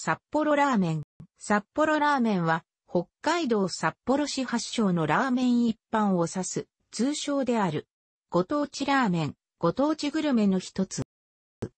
札幌ラーメン。札幌ラーメンは、北海道札幌市発祥のラーメン一般を指す、通称である。ご当地ラーメン、ご当地グルメの一つ。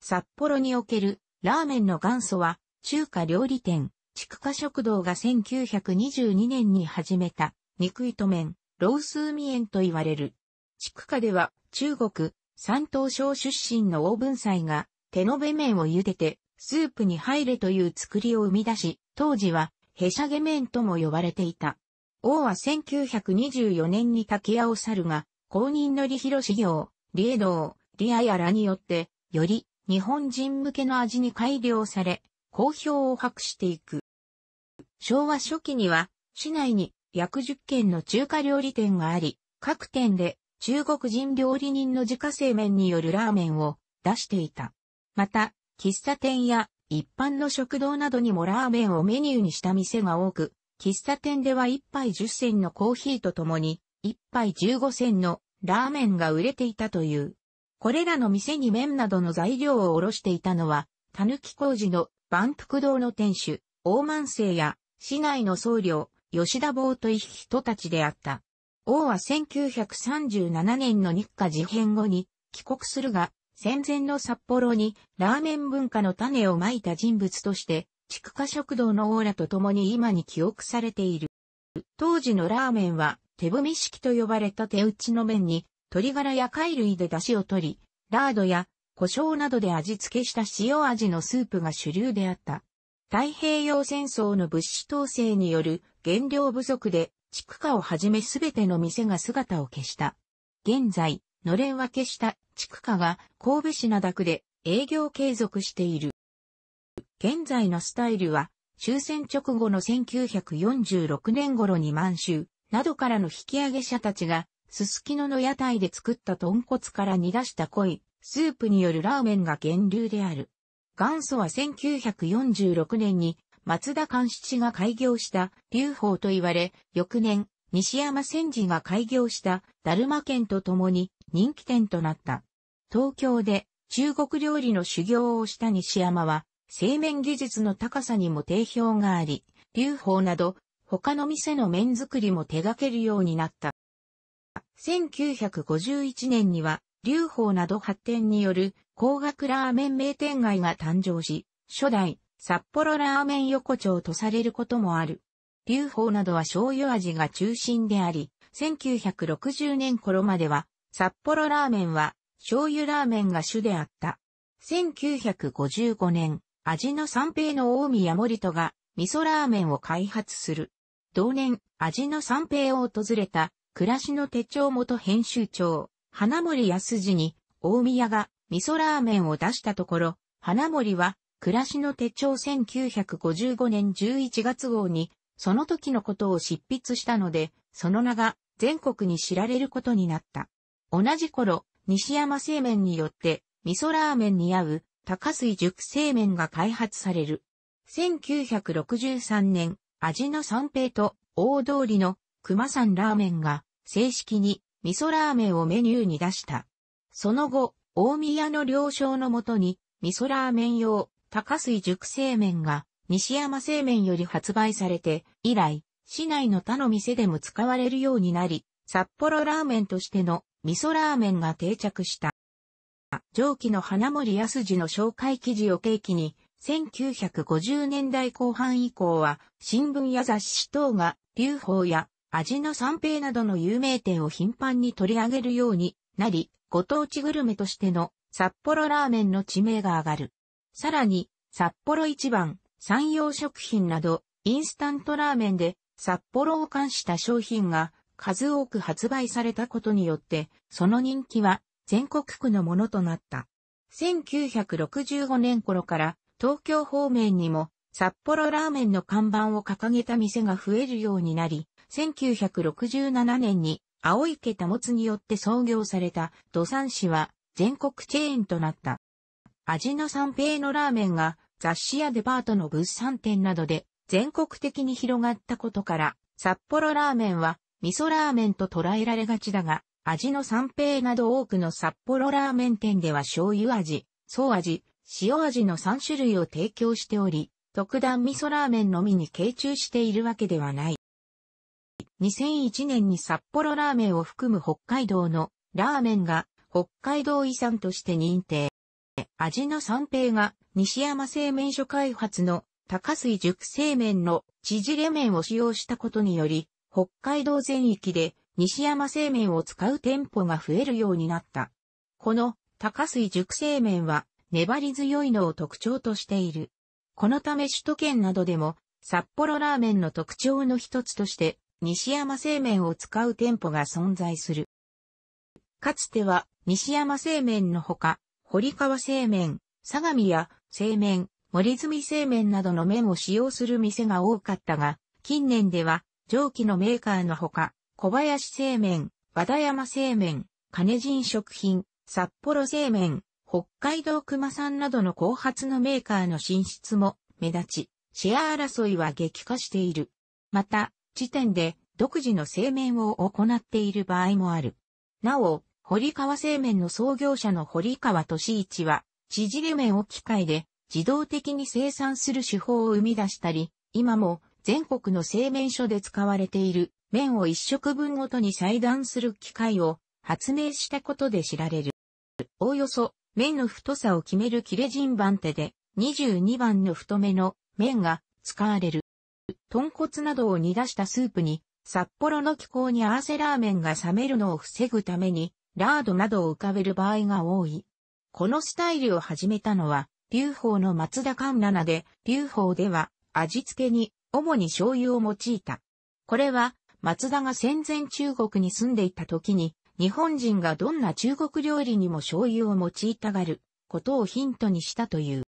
札幌におけるラーメンの元祖は、中華料理店、畜化食堂が1922年に始めた、肉糸麺、ロースーミエンと言われる。畜化では、中国、山東省出身のオーブンサイが、手延べ麺を茹でて、スープに入れという作りを生み出し、当時は、へしゃげ麺とも呼ばれていた。王は1924年に竹屋を去るが、公認の李広志行、李江道、李アやらによって、より日本人向けの味に改良され、好評を博していく。昭和初期には、市内に約10軒の中華料理店があり、各店で中国人料理人の自家製麺によるラーメンを出していた。また、喫茶店や一般の食堂などにもラーメンをメニューにした店が多く、喫茶店では1杯10銭のコーヒーとともに、1杯15銭のラーメンが売れていたという。これらの店に麺などの材料を卸していたのは、たぬき工事の万福堂の店主、大万生や市内の僧侶、吉田坊という人たちであった。王は1937年の日課事変後に帰国するが、戦前の札幌にラーメン文化の種をまいた人物として、畜化食堂のオーラと共に今に記憶されている。当時のラーメンは手踏み式と呼ばれた手打ちの麺に鶏ガラや貝類で出汁を取り、ラードや胡椒などで味付けした塩味のスープが主流であった。太平洋戦争の物資統制による原料不足で畜化をはじめすべての店が姿を消した。現在、のれん分けした地区化は神戸市灘区で営業継続している。現在のスタイルは終戦直後の1946年頃に満州などからの引き上げ者たちがすすきのの屋台で作った豚骨から煮出した濃いスープによるラーメンが源流である。元祖は1946年に松田勘七が開業した劉邦と言われ、翌年、西山千治が開業したダルマ県と共に人気店となった。東京で中国料理の修行をした西山は、製麺技術の高さにも定評があり、流法など他の店の麺作りも手掛けるようになった。1951年には、流法など発展による高額ラーメン名店街が誕生し、初代札幌ラーメン横丁とされることもある。流法などは醤油味が中心であり、1960年頃までは札幌ラーメンは醤油ラーメンが主であった。1955年、味の三平の大宮森戸が味噌ラーメンを開発する。同年、味の三平を訪れた暮らしの手帳元編集長、花森康次に大宮が味噌ラーメンを出したところ、花森は暮らしの手帳1955年11月号にその時のことを執筆したので、その名が全国に知られることになった。同じ頃、西山製麺によって、味噌ラーメンに合う高水熟製麺が開発される。1963年、味の三平と大通りの熊さんラーメンが正式に味噌ラーメンをメニューに出した。その後、大宮の了承のもとに味噌ラーメン用高水熟製麺が西山製麺より発売されて以来、市内の他の店でも使われるようになり、札幌ラーメンとしての味噌ラーメンが定着した。上記の花森康次の紹介記事を契機に、1950年代後半以降は、新聞や雑誌等が、流法や味の三平などの有名店を頻繁に取り上げるようになり、ご当地グルメとしての札幌ラーメンの知名が上がる。さらに、札幌一番、山陽食品など、インスタントラーメンで札幌を冠した商品が数多く発売されたことによって、その人気は全国区のものとなった。1965年頃から東京方面にも札幌ラーメンの看板を掲げた店が増えるようになり、1967年に青池保つによって創業された土産市は全国チェーンとなった。味の三平のラーメンが雑誌やデパートの物産展などで全国的に広がったことから、札幌ラーメンは味噌ラーメンと捉えられがちだが、味の三平など多くの札幌ラーメン店では醤油味、層味、塩味の3種類を提供しており、特段味噌ラーメンのみに傾注しているわけではない。2001年に札幌ラーメンを含む北海道のラーメンが北海道遺産として認定。味の三平が西山製麺所開発の高水熟製麺の縮れ麺を使用したことにより、北海道全域で西山製麺を使う店舗が増えるようになった。この高水熟製麺は粘り強いのを特徴としている。このため首都圏などでも札幌ラーメンの特徴の一つとして西山製麺を使う店舗が存在する。かつては西山製麺のほか、堀川製麺、相模屋、製麺、森住製麺などの麺を使用する店が多かったが、近年では蒸気のメーカーのほか、小林製麺、和田山製麺、金人食品、札幌製麺、北海道熊産などの後発のメーカーの進出も目立ち、シェア争いは激化している。また、時点で独自の製麺を行っている場合もある。なお、堀川製麺の創業者の堀川俊一は、縮れ麺を機械で自動的に生産する手法を生み出したり、今も全国の製麺所で使われている麺を一食分ごとに裁断する機械を発明したことで知られる。おおよそ麺の太さを決める切れ陣番手で22番の太めの麺が使われる。豚骨などを煮出したスープに札幌の気候に合わせラーメンが冷めるのを防ぐためにラードなどを浮かべる場合が多い。このスタイルを始めたのは、劉邦の松田環奈で、ビュでは味付けに主に醤油を用いた。これは、松田が戦前中国に住んでいた時に、日本人がどんな中国料理にも醤油を用いたがることをヒントにしたという。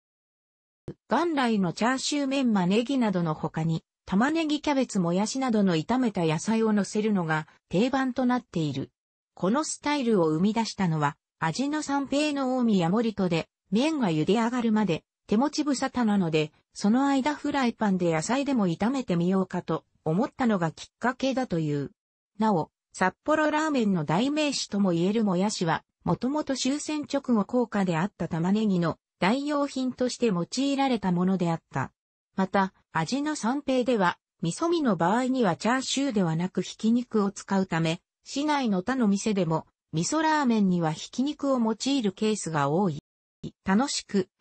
元来のチャーシューメンマネギなどの他に、玉ねぎキャベツもやしなどの炒めた野菜を乗せるのが定番となっている。このスタイルを生み出したのは、味の三平の近江や森戸で、麺が茹で上がるまで手持ちぶさたなので、その間フライパンで野菜でも炒めてみようかと思ったのがきっかけだという。なお、札幌ラーメンの代名詞とも言えるもやしは、もともと終戦直後効果であった玉ねぎの代用品として用いられたものであった。また、味の三平では、味噌味の場合にはチャーシューではなくひき肉を使うため、市内の他の店でも、味噌ラーメンにはひき肉を用いるケースが多い。楽しく、